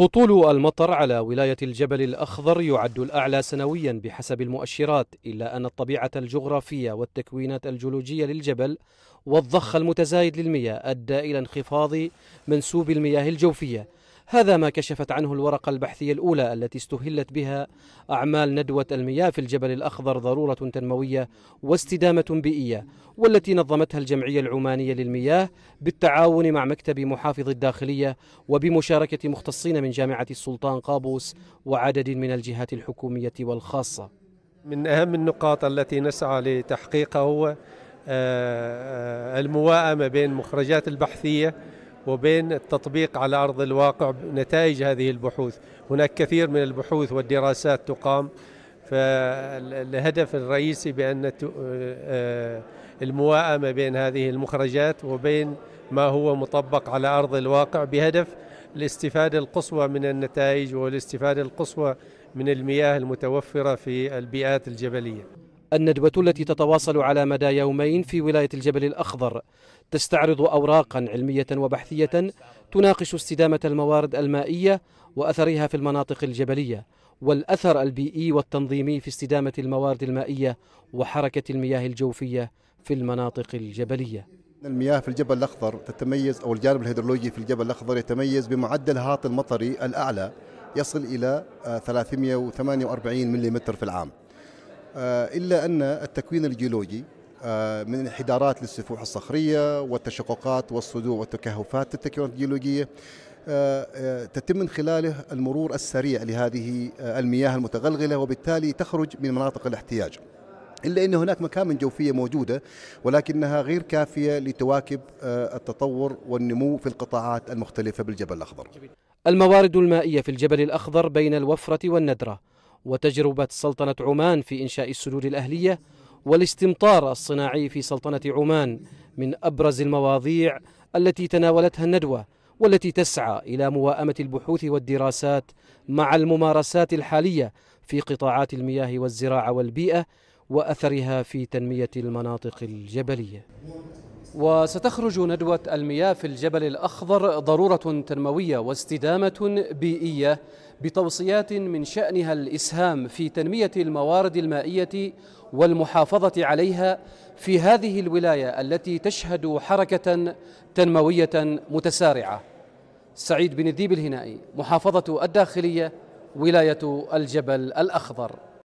هطول المطر على ولاية الجبل الأخضر يعد الأعلى سنويا بحسب المؤشرات إلا أن الطبيعة الجغرافية والتكوينات الجيولوجية للجبل والضخ المتزايد للمياه أدى إلى انخفاض منسوب المياه الجوفية هذا ما كشفت عنه الورقة البحثية الأولى التي استهلت بها أعمال ندوة المياه في الجبل الأخضر ضرورة تنموية واستدامة بيئية والتي نظمتها الجمعية العمانية للمياه بالتعاون مع مكتب محافظ الداخلية وبمشاركة مختصين من جامعة السلطان قابوس وعدد من الجهات الحكومية والخاصة من أهم النقاط التي نسعى لتحقيقها هو آه، آه، المواءمة بين مخرجات البحثية وبين التطبيق على أرض الواقع نتائج هذه البحوث هناك كثير من البحوث والدراسات تقام فالهدف الرئيسي بأن آه، المواءمة بين هذه المخرجات وبين ما هو مطبق على أرض الواقع بهدف الاستفادة القصوى من النتائج والاستفادة القصوى من المياه المتوفرة في البيئات الجبلية الندوة التي تتواصل على مدى يومين في ولاية الجبل الأخضر تستعرض أوراقا علمية وبحثية تناقش استدامة الموارد المائية وأثرها في المناطق الجبلية والأثر البيئي والتنظيمي في استدامة الموارد المائية وحركة المياه الجوفية في المناطق الجبلية المياه في الجبل الأخضر تتميز أو الجانب الهيدرولوجي في الجبل الأخضر يتميز بمعدل هاط المطري الأعلى يصل إلى 348 آه، ملم في العام آه، إلا أن التكوين الجيولوجي آه، من انحدارات للسفوح الصخرية والتشققات والصدوع والتكهفات التكوينات الجيولوجية آه، تتم من خلاله المرور السريع لهذه المياه المتغلغلة وبالتالي تخرج من مناطق الاحتياج إلا أن هناك مكامن جوفية موجودة ولكنها غير كافية لتواكب التطور والنمو في القطاعات المختلفة بالجبل الأخضر الموارد المائية في الجبل الأخضر بين الوفرة والندرة وتجربة سلطنة عمان في إنشاء السدود الأهلية والاستمطار الصناعي في سلطنة عمان من أبرز المواضيع التي تناولتها الندوة والتي تسعى إلى موائمة البحوث والدراسات مع الممارسات الحالية في قطاعات المياه والزراعة والبيئة وأثرها في تنمية المناطق الجبلية وستخرج ندوة المياه في الجبل الأخضر ضرورة تنموية واستدامة بيئية بتوصيات من شأنها الإسهام في تنمية الموارد المائية والمحافظة عليها في هذه الولاية التي تشهد حركة تنموية متسارعة سعيد بن الذيب الهنائي محافظة الداخلية ولاية الجبل الأخضر